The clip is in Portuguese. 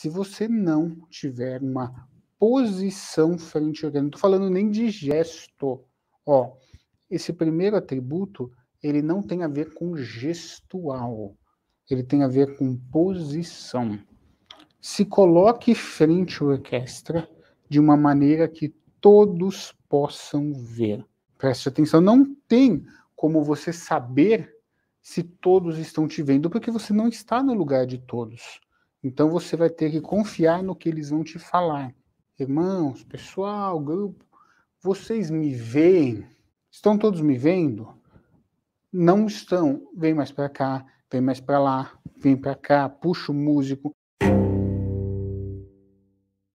se você não tiver uma posição frente ao orquestra, não estou falando nem de gesto, ó, esse primeiro atributo, ele não tem a ver com gestual, ele tem a ver com posição. Se coloque frente à orquestra de uma maneira que todos possam ver. Preste atenção, não tem como você saber se todos estão te vendo, porque você não está no lugar de todos. Então você vai ter que confiar no que eles vão te falar. Irmãos, pessoal, grupo, vocês me veem? Estão todos me vendo? Não estão. Vem mais para cá, vem mais para lá, vem para cá, puxa o músico.